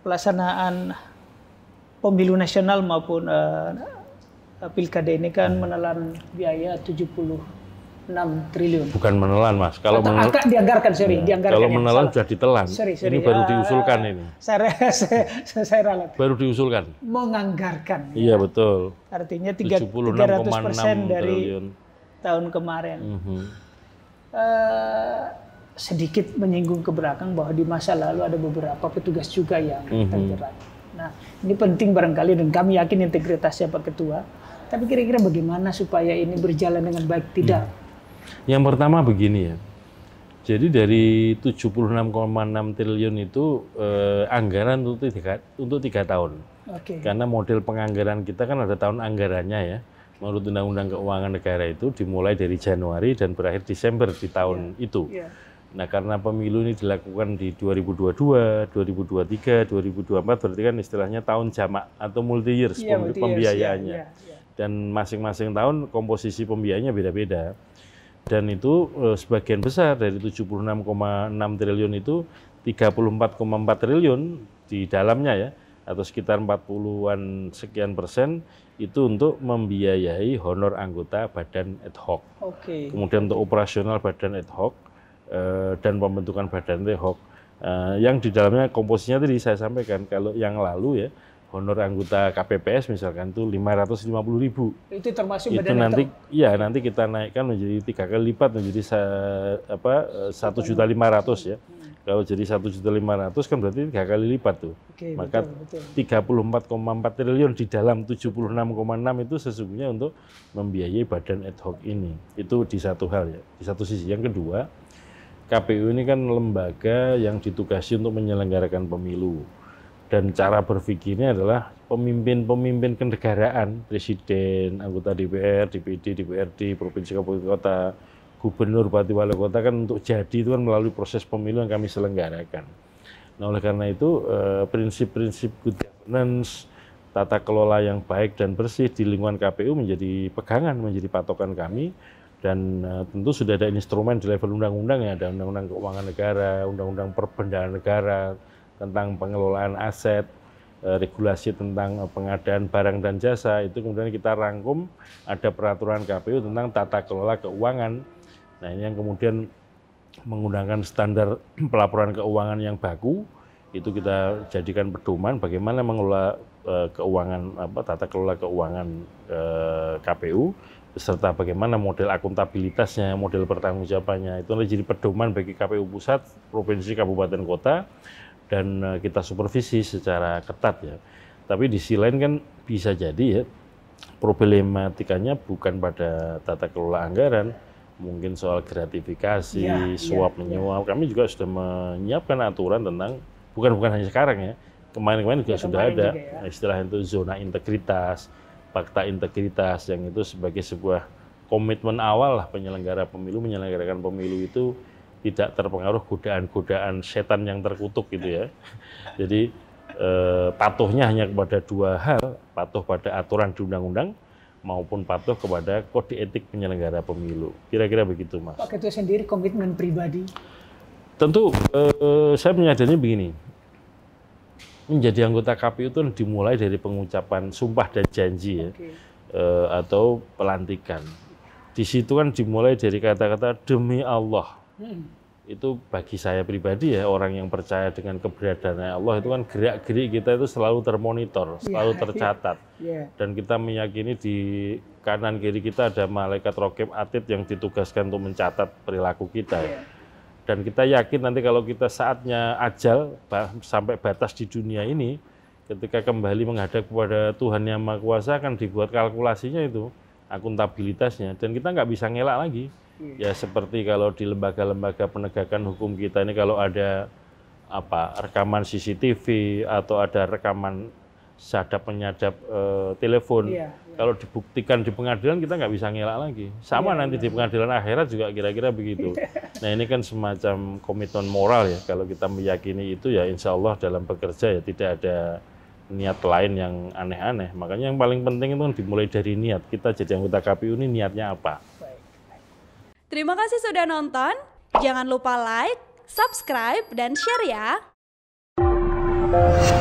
pelaksanaan pemilu nasional maupun uh, pilkada ini kan menelan biaya 76 triliun. Bukan menelan, Mas. Kalau Atau, menelan, dianggarkan, sorry, ya. dianggarkan. Kalau ya. menelan sudah ditelan. Sorry, sorry. Ini baru eh, diusulkan ini. Saya saya, saya, saya ralat. Baru diusulkan. Menganggarkan. Iya, ya. betul. Artinya 3, 300 persen dari triliun. tahun kemarin. Mm -hmm. uh, sedikit menyinggung ke belakang bahwa di masa lalu ada beberapa petugas juga yang mhm. terjerat. Mm -hmm. Nah, ini penting barangkali dan kami yakin integritasnya Pak Ketua. Tapi kira-kira bagaimana supaya ini berjalan dengan baik mhm. tidak? Yang pertama begini ya. Jadi dari 76,6 triliun itu eh, anggaran untuk tiga, untuk tiga tahun. Okay. Karena model penganggaran kita kan ada tahun anggarannya ya. Menurut Undang-Undang Keuangan Negara itu dimulai dari Januari dan berakhir Desember di tahun yeah. itu. Yeah. Nah, karena pemilu ini dilakukan di 2022, 2023, 2024 berarti kan istilahnya tahun jamak atau multi years iya, yeah, pembiayaannya. yeah, yeah. Iya. Dan masing-masing tahun komposisi pembiayanya beda-beda. Dan itu eh, sebagian besar dari 76,6 triliun itu 34,4 triliun di dalamnya ya atau sekitar 40-an sekian persen itu untuk membiayai honor anggota badan ad hoc. Okay. Kemudian untuk operasional badan ad hoc Eh, dan pembentukan badan itu eh, yang di dalamnya komposisinya tadi saya sampaikan kalau yang lalu ya honor anggota KPPS misalkan itu 550 ribu. Itu termasuk itu nanti ya nanti kita naikkan menjadi tiga kali lipat menjadi apa eh, satu juta lima ratus ya. Kalau jadi satu juta lima ratus kan berarti tiga kali lipat tuh. Oke, Maka tiga puluh empat empat triliun di dalam tujuh puluh enam enam itu sesungguhnya untuk membiayai badan ad hoc ini. Itu di satu hal ya. Di satu sisi yang kedua KPU ini kan lembaga yang ditugasi untuk menyelenggarakan pemilu. Dan cara berpikirnya adalah pemimpin-pemimpin kenegaraan, presiden, anggota DPR, DPD, DPRD, provinsi kabupaten kota, gubernur, bupati, wali kota kan untuk jadi itu kan melalui proses pemilu yang kami selenggarakan. Nah, oleh karena itu eh, prinsip-prinsip good governance, tata kelola yang baik dan bersih di lingkungan KPU menjadi pegangan, menjadi patokan kami dan uh, tentu sudah ada instrumen di level undang-undang ya ada undang-undang keuangan negara, undang-undang perbendaharaan negara tentang pengelolaan aset, uh, regulasi tentang eh, pengadaan barang dan jasa itu kemudian kita rangkum ada peraturan KPU tentang tata kelola keuangan. Nah ini yang kemudian menggunakan standar pelaporan keuangan yang baku itu kita jadikan pedoman bagaimana mengelola uh, keuangan apa tata kelola keuangan uh, KPU beserta bagaimana model akuntabilitasnya, model pertanggungjawabannya. Itu jadi pedoman bagi KPU pusat, provinsi, kabupaten, kota dan eh, kita supervisi secara ketat ya. Tapi di sisi lain kan bisa jadi ya problematikanya bukan pada tata kelola anggaran, mungkin soal gratifikasi, ya, suap ya, menyuap. Ya. Kami juga sudah menyiapkan aturan tentang bukan bukan hanya sekarang ya. Kemarin-kemarin juga ya, kemarin sudah ada juga ya. istilah itu zona integritas fakta integritas yang itu sebagai sebuah komitmen awal lah penyelenggara pemilu menyelenggarakan pemilu itu tidak terpengaruh godaan-godaan setan yang terkutuk gitu ya. Jadi eh, patuhnya hanya kepada dua hal, patuh pada aturan di undang-undang maupun patuh kepada kode etik penyelenggara pemilu. Kira-kira begitu, Mas. Pak Ketua sendiri komitmen pribadi. Tentu eh, saya menyadari begini, menjadi anggota KPU itu dimulai dari pengucapan sumpah dan janji ya okay. uh, eh, atau pelantikan. Di situ kan dimulai dari kata-kata demi Allah. Hmm. Itu bagi saya pribadi ya orang yang percaya dengan keberadaan Allah itu kan gerak-gerik kita itu selalu termonitor, iya, selalu iya, tercatat. Iya. Dan kita meyakini di kanan kiri kita ada malaikat rokib atid yang ditugaskan untuk mencatat perilaku kita. Yeah. Dan kita yakin nanti kalau kita saatnya ajal sampai batas di dunia ini, ketika kembali menghadap kepada Tuhan Yang Maha Kuasa akan dibuat kalkulasinya itu, akuntabilitasnya. Dan kita nggak bisa ngelak lagi. Iya. Ya seperti kalau di lembaga-lembaga penegakan hukum kita ini kalau ada apa rekaman CCTV atau ada rekaman sadap penyadap uh, eh, telepon. Iya, iya. Kalau dibuktikan di pengadilan kita nggak bisa ngelak lagi. Sama iya, nanti iya. di pengadilan akhirat juga kira-kira begitu. Iya. nah ini kan semacam komitmen moral ya. Kalau kita meyakini itu ya insya Allah dalam bekerja ya tidak ada niat lain yang aneh-aneh. Makanya yang paling penting itu dimulai dari niat. Kita jadi anggota KPU ini niatnya apa? Terima kasih sudah nonton. Jangan lupa like, subscribe, dan share ya.